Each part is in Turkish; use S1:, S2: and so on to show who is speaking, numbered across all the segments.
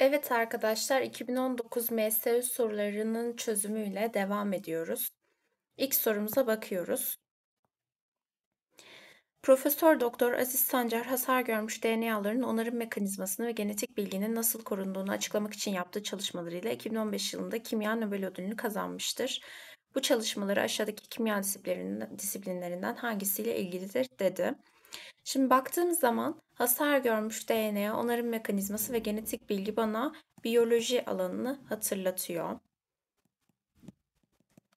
S1: Evet arkadaşlar 2019 MSU sorularının çözümüyle devam ediyoruz. İlk sorumuza bakıyoruz. Profesör Doktor Aziz Sancar hasar görmüş DNA'ların onarım mekanizmasını ve genetik bilginin nasıl korunduğunu açıklamak için yaptığı çalışmalarıyla 2015 yılında kimya Nobel ödülünü kazanmıştır. Bu çalışmaları aşağıdaki kimya disiplinlerinden hangisiyle ilgilidir dedi. Şimdi baktığım zaman hasar görmüş DNA, onarım mekanizması ve genetik bilgi bana biyoloji alanını hatırlatıyor.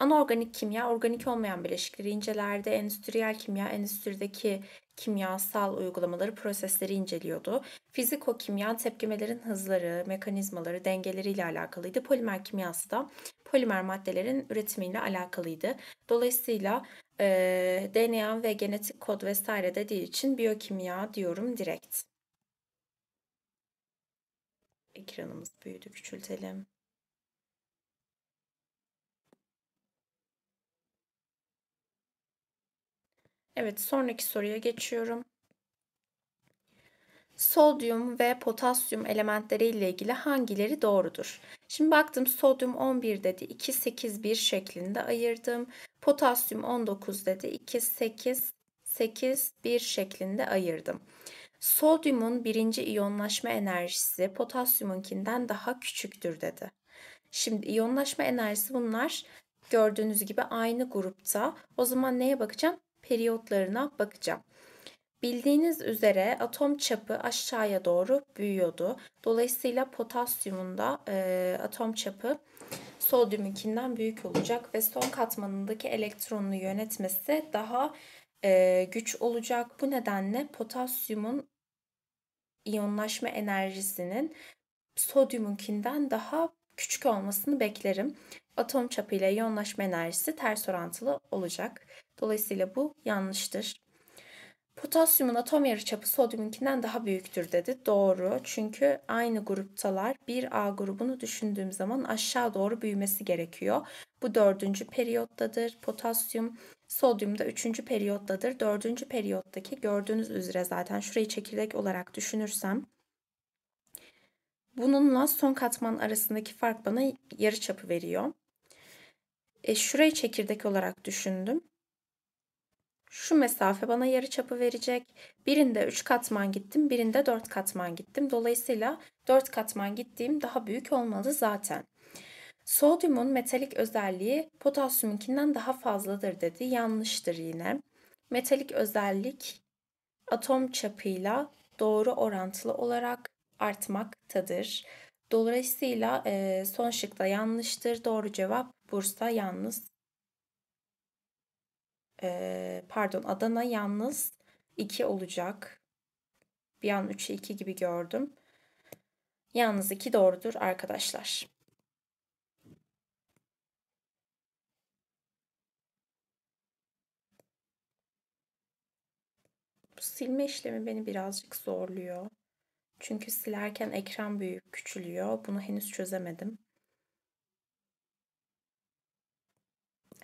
S1: Anorganik kimya, organik olmayan bileşikleri incelerdi. Endüstriyel kimya, endüstrideki kimyasal uygulamaları, prosesleri inceliyordu. Fiziko-kimya tepkimelerin hızları, mekanizmaları, dengeleri ile alakalıydı. Polimer kimyası da polimer maddelerin üretimiyle alakalıydı. Dolayısıyla e, DNA ve genetik kod vesaire dediği için biyokimya diyorum direkt. Ekranımız büyüdü, küçültelim. Evet sonraki soruya geçiyorum. Sodyum ve potasyum elementleri ile ilgili hangileri doğrudur? Şimdi baktım sodyum 11 dedi 2 8 1 şeklinde ayırdım. Potasyum 19 dedi 2 8 8 1 şeklinde ayırdım. Sodyumun birinci iyonlaşma enerjisi potasyumunkinden daha küçüktür dedi. Şimdi iyonlaşma enerjisi bunlar gördüğünüz gibi aynı grupta. O zaman neye bakacağım? periyotlarına bakacağım. Bildiğiniz üzere atom çapı aşağıya doğru büyüyordu. Dolayısıyla potasyumun da e, atom çapı sodyumunkinden büyük olacak ve son katmanındaki elektronunu yönetmesi daha e, güç olacak. Bu nedenle potasyumun iyonlaşma enerjisinin sodyumunkinden daha küçük olmasını beklerim. Atom çapıyla iyonlaşma enerjisi ters orantılı olacak. Dolayısıyla bu yanlıştır. Potasyumun atom yarıçapı sodyumunkinden daha büyüktür dedi. Doğru. Çünkü aynı gruptalar. Bir A grubunu düşündüğüm zaman aşağı doğru büyümesi gerekiyor. Bu dördüncü periyottadır. Potasyum sodyum da üçüncü periyottadır. Dördüncü periyottaki gördüğünüz üzere zaten şurayı çekirdek olarak düşünürsem bununla son katman arasındaki fark bana yarıçapı veriyor. E, şurayı çekirdek olarak düşündüm şu mesafe bana yarı çapı verecek. Birinde 3 katman gittim, birinde 4 katman gittim. Dolayısıyla 4 katman gittiğim daha büyük olmalı zaten. Sodyumun metalik özelliği potasyumunkinden daha fazladır dedi. Yanlıştır yine. Metalik özellik atom çapıyla doğru orantılı olarak artmaktadır. Dolayısıyla son şıkta yanlıştır. Doğru cevap Bursa yalnız e, pardon Adana yalnız 2 olacak. Bir an 3'e 2 gibi gördüm. Yalnız 2 doğrudur arkadaşlar. Bu silme işlemi beni birazcık zorluyor. Çünkü silerken ekran büyük küçülüyor. Bunu henüz çözemedim.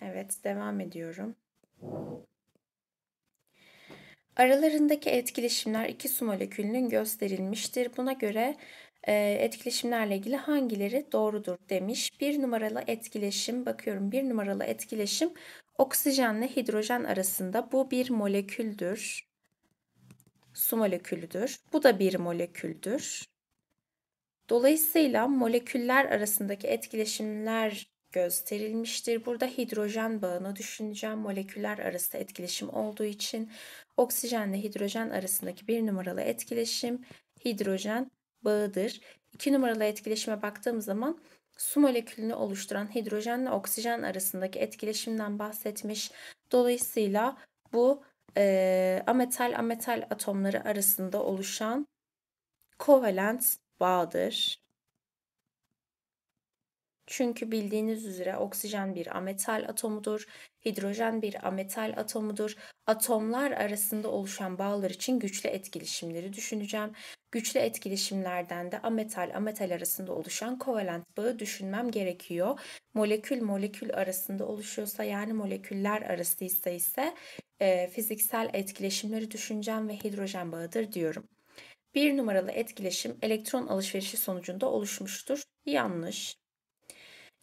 S1: Evet, devam ediyorum. Aralarındaki etkileşimler iki su molekülünün gösterilmiştir. Buna göre e, etkileşimlerle ilgili hangileri doğrudur demiş. Bir numaralı etkileşim bakıyorum bir numaralı etkileşim oksijenle hidrojen arasında bu bir moleküldür. Su molekülüdür. Bu da bir moleküldür. Dolayısıyla moleküller arasındaki etkileşimler gösterilmiştir. Burada hidrojen bağını düşüneceğim. Moleküller arası etkileşim olduğu için oksijenle hidrojen arasındaki bir numaralı etkileşim hidrojen bağıdır. İki numaralı etkileşime baktığımız zaman su molekülünü oluşturan hidrojenle oksijen arasındaki etkileşimden bahsetmiş. Dolayısıyla bu e, ametal ametal atomları arasında oluşan kovalent bağdır. Çünkü bildiğiniz üzere oksijen bir ametal atomudur, hidrojen bir ametal atomudur. Atomlar arasında oluşan bağlar için güçlü etkileşimleri düşüneceğim. Güçlü etkileşimlerden de ametal ametal arasında oluşan kovalent bağı düşünmem gerekiyor. Molekül molekül arasında oluşuyorsa yani moleküller arasıysa ise e, fiziksel etkileşimleri düşüneceğim ve hidrojen bağıdır diyorum. Bir numaralı etkileşim elektron alışverişi sonucunda oluşmuştur. Yanlış.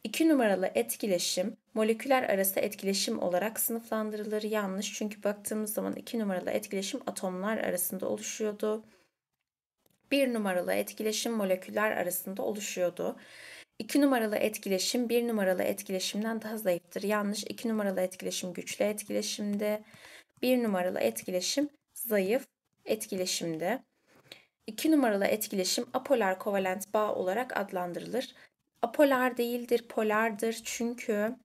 S1: İki numaralı etkileşim moleküler arası etkileşim olarak sınıflandırılır. Yanlış çünkü baktığımız zaman iki numaralı etkileşim atomlar arasında oluşuyordu. Bir numaralı etkileşim moleküller arasında oluşuyordu. İki numaralı etkileşim bir numaralı etkileşimden daha zayıftır. Yanlış iki numaralı etkileşim güçlü etkileşimde. bir numaralı etkileşim zayıf etkileşimde. 2 numaralı etkileşim apolar kovalent bağ olarak adlandırılır apolar değildir, polardır çünkü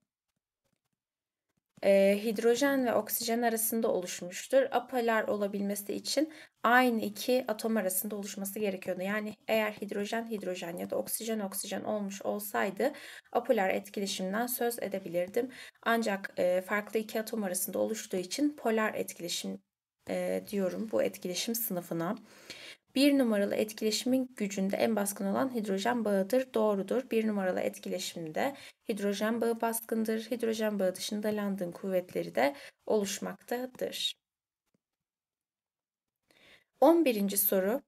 S1: e, hidrojen ve oksijen arasında oluşmuştur. Apolar olabilmesi için aynı iki atom arasında oluşması gerekiyordu. Yani eğer hidrojen hidrojen ya da oksijen oksijen olmuş olsaydı apolar etkileşimden söz edebilirdim. Ancak e, farklı iki atom arasında oluştuğu için polar etkileşim e, diyorum bu etkileşim sınıfına. Bir numaralı etkileşimin gücünde en baskın olan hidrojen bağıdır. Doğrudur. Bir numaralı etkileşimde hidrojen bağı baskındır. Hidrojen bağı dışında London kuvvetleri de oluşmaktadır. 11. soru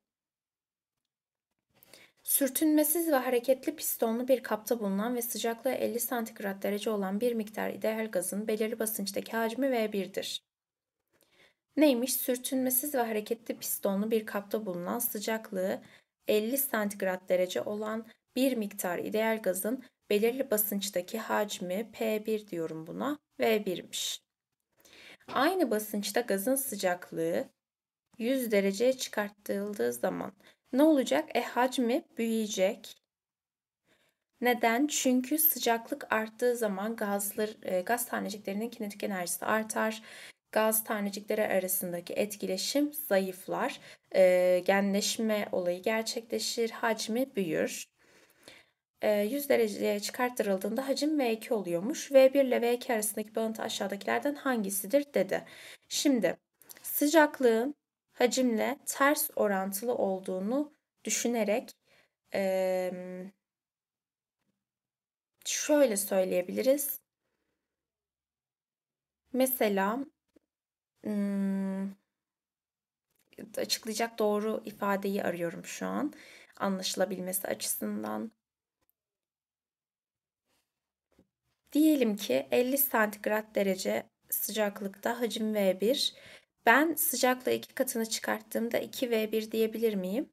S1: Sürtünmesiz ve hareketli pistonlu bir kapta bulunan ve sıcaklığı 50 santigrat derece olan bir miktar ideal gazın belirli basınçtaki hacmi V1'dir. Neymiş? Sürtünmesiz ve hareketli pistonlu bir kapta bulunan sıcaklığı 50 santigrat derece olan bir miktar ideal gazın belirli basınçtaki hacmi P1 diyorum buna V1'miş. Aynı basınçta gazın sıcaklığı 100 dereceye çıkartıldığı zaman ne olacak? E hacmi büyüyecek. Neden? Çünkü sıcaklık arttığı zaman gazlar, e, gaz taneciklerinin kinetik enerjisi artar gaz tanecikleri arasındaki etkileşim zayıflar. E, genleşme olayı gerçekleşir, hacmi büyür. 100 ee, dereceye çıkarttırıldığında hacim V2 oluyormuş. V1 ile V2 arasındaki bağıntı aşağıdakilerden hangisidir dedi. Şimdi sıcaklığın hacimle ters orantılı olduğunu düşünerek şöyle söyleyebiliriz. Mesela ım, açıklayacak doğru ifadeyi arıyorum şu an anlaşılabilmesi açısından. Diyelim ki 50 santigrat derece sıcaklıkta hacim V1. Ben sıcaklığı iki katını çıkarttığımda 2V1 diyebilir miyim?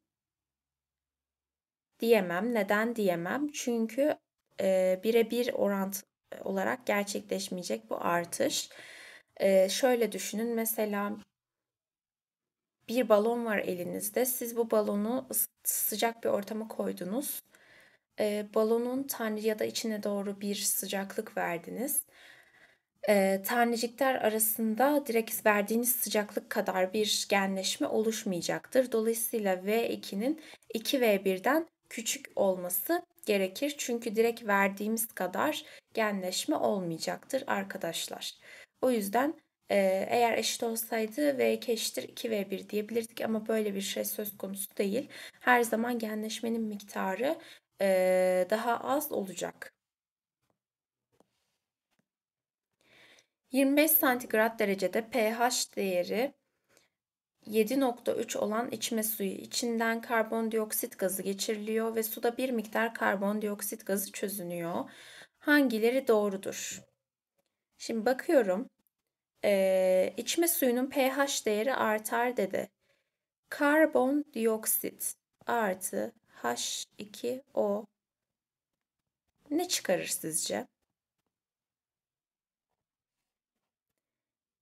S1: Diyemem. Neden diyemem? Çünkü e, birebir orant olarak gerçekleşmeyecek bu artış. Ee, şöyle düşünün mesela bir balon var elinizde. Siz bu balonu sıcak bir ortama koydunuz. Ee, balonun tanrıya da içine doğru bir sıcaklık verdiniz e, tanecikler arasında direkt verdiğiniz sıcaklık kadar bir genleşme oluşmayacaktır. Dolayısıyla V2'nin 2V1'den küçük olması gerekir. Çünkü direkt verdiğimiz kadar genleşme olmayacaktır arkadaşlar. O yüzden eğer eşit olsaydı v eşittir 2 v 1 diyebilirdik ama böyle bir şey söz konusu değil. Her zaman genleşmenin miktarı daha az olacak. 25 santigrat derecede pH değeri 7.3 olan içme suyu içinden karbondioksit gazı geçiriliyor ve suda bir miktar karbondioksit gazı çözünüyor. Hangileri doğrudur? Şimdi bakıyorum e, içme suyunun pH değeri artar dedi. Karbon dioksit artı H2O ne çıkarır sizce?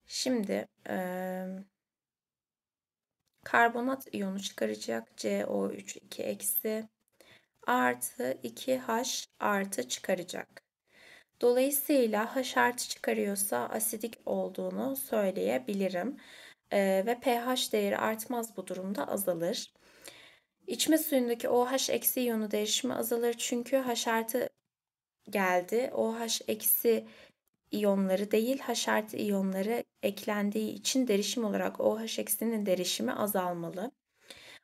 S1: Şimdi e, karbonat iyonu çıkaracak CO3 2 eksi artı 2H artı çıkaracak. Dolayısıyla haşartı çıkarıyorsa asidik olduğunu söyleyebilirim. Ee, ve pH değeri artmaz bu durumda azalır. İçme suyundaki OH eksi iyonu değişimi azalır çünkü haşartı geldi. OH eksi iyonları değil haşartı iyonları eklendiği için derişim olarak OH eksinin derişimi azalmalı.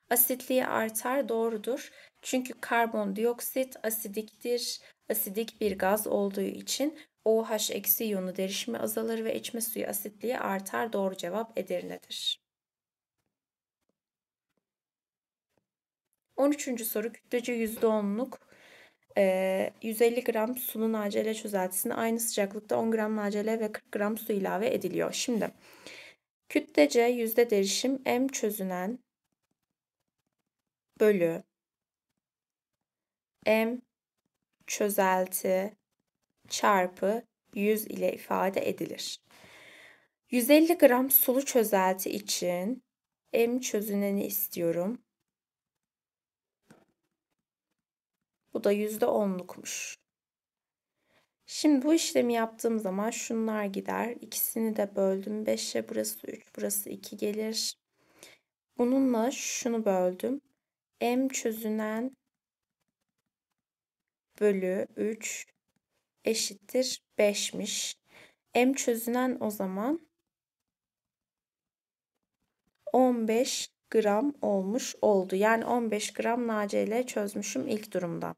S1: Asitliği artar doğrudur. Çünkü karbondioksit asidiktir asidik bir gaz olduğu için OH eksi iyonu derişimi azalır ve içme suyu asitliği artar. Doğru cevap Edirne'dir. 13. soru kütlece %10'luk e, 150 gram sunun acele çözeltisine aynı sıcaklıkta 10 gram acele ve 40 gram su ilave ediliyor. Şimdi kütlece yüzde derişim M çözünen bölü M çözelti çarpı 100 ile ifade edilir. 150 gram sulu çözelti için M çözüneni istiyorum. Bu da %10'lukmuş. Şimdi bu işlemi yaptığım zaman şunlar gider. İkisini de böldüm 5'e. Burası 3, burası 2 gelir. Bununla şunu böldüm. M çözünen bölü 3 eşittir 5'miş. M çözünen o zaman 15 gram olmuş oldu. Yani 15 gram NaCl çözmüşüm ilk durumda.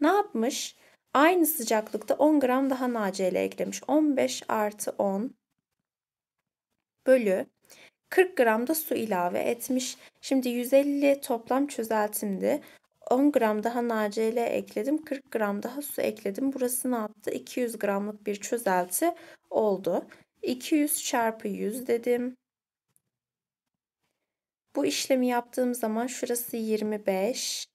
S1: Ne yapmış? Aynı sıcaklıkta 10 gram daha NaCl eklemiş. 15 artı 10 bölü 40 gram da su ilave etmiş. Şimdi 150 toplam çözeltimdi. 10 gram daha NaCl ekledim. 40 gram daha su ekledim. Burası ne yaptı? 200 gramlık bir çözelti oldu. 200 çarpı 100 dedim. Bu işlemi yaptığım zaman şurası 25.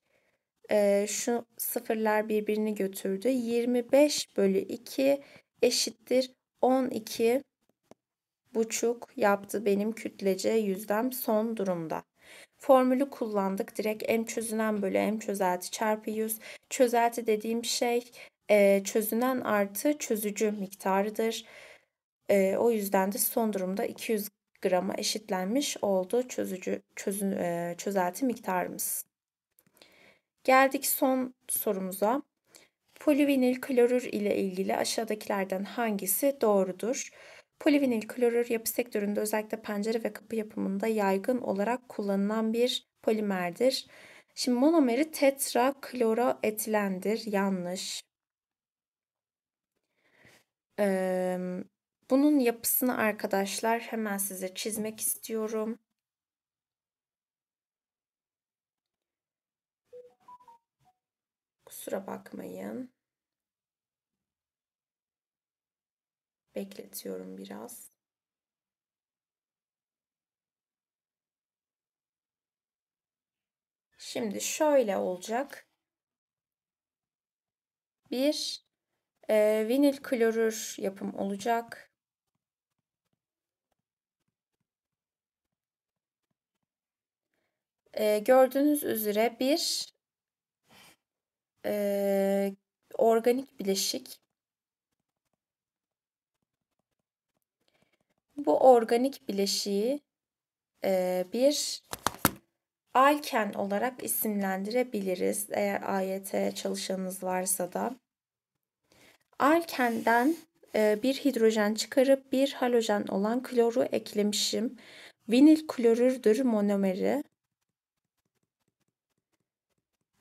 S1: Ee, şu sıfırlar birbirini götürdü. 25 bölü 2 eşittir 12 buçuk yaptı benim kütlece yüzdem son durumda. Formülü kullandık. Direkt m çözünen bölü m çözelti çarpı 100. Çözelti dediğim şey e, çözünen artı çözücü miktarıdır. E, o yüzden de son durumda 200 grama eşitlenmiş oldu çözücü çözün, e, çözelti miktarımız. Geldik son sorumuza. Polivinil klorür ile ilgili aşağıdakilerden hangisi doğrudur? Polivinil klorür yapı sektöründe özellikle pencere ve kapı yapımında yaygın olarak kullanılan bir polimerdir. Şimdi monomeri tetra kloroetilendir. Yanlış. Ee, bunun yapısını arkadaşlar hemen size çizmek istiyorum. Kusura bakmayın. Bekletiyorum biraz. Şimdi şöyle olacak. Bir e, vinil klorür yapım olacak. E, gördüğünüz üzere bir e, organik bileşik Bu organik bileşiği e, bir alken olarak isimlendirebiliriz eğer AYT çalışanınız varsa da. Alkenden e, bir hidrojen çıkarıp bir halojen olan kloru eklemişim. Vinil klorürdür monomeri.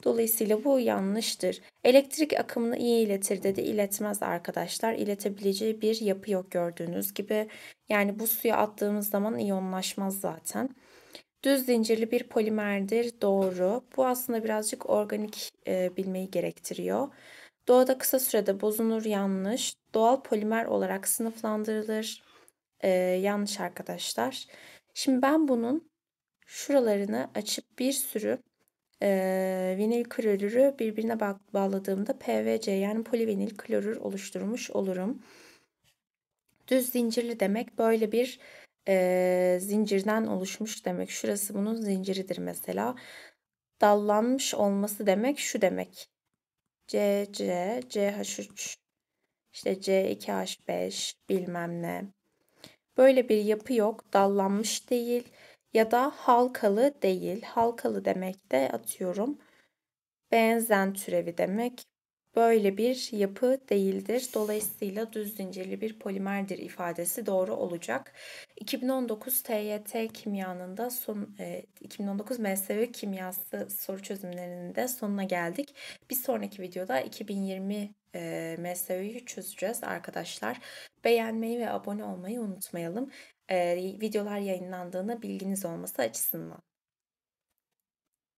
S1: Dolayısıyla bu yanlıştır. Elektrik akımını iyi iletir dedi. iletmez arkadaşlar. İletebileceği bir yapı yok gördüğünüz gibi. Yani bu suya attığımız zaman iyonlaşmaz zaten. Düz zincirli bir polimerdir. Doğru. Bu aslında birazcık organik e, bilmeyi gerektiriyor. Doğada kısa sürede bozunur yanlış. Doğal polimer olarak sınıflandırılır. E, yanlış arkadaşlar. Şimdi ben bunun şuralarını açıp bir sürü e, vinil klorürü birbirine ba bağladığımda PVC yani polivinil klorür oluşturmuş olurum. Düz zincirli demek böyle bir e, zincirden oluşmuş demek. Şurası bunun zinciridir mesela. Dallanmış olması demek şu demek. C, C, CH3, işte C2H5 bilmem ne. Böyle bir yapı yok, dallanmış değil ya da halkalı değil. Halkalı demek de atıyorum benzen türevi demek. Böyle bir yapı değildir. Dolayısıyla düz zincirli bir polimerdir ifadesi doğru olacak. 2019 TYT kimyanın da son e, 2019 MSV kimyası soru çözümlerinin de sonuna geldik. Bir sonraki videoda 2020 e, MSV'yi çözeceğiz arkadaşlar. Beğenmeyi ve abone olmayı unutmayalım videolar yayınlandığına bilginiz olması açısından.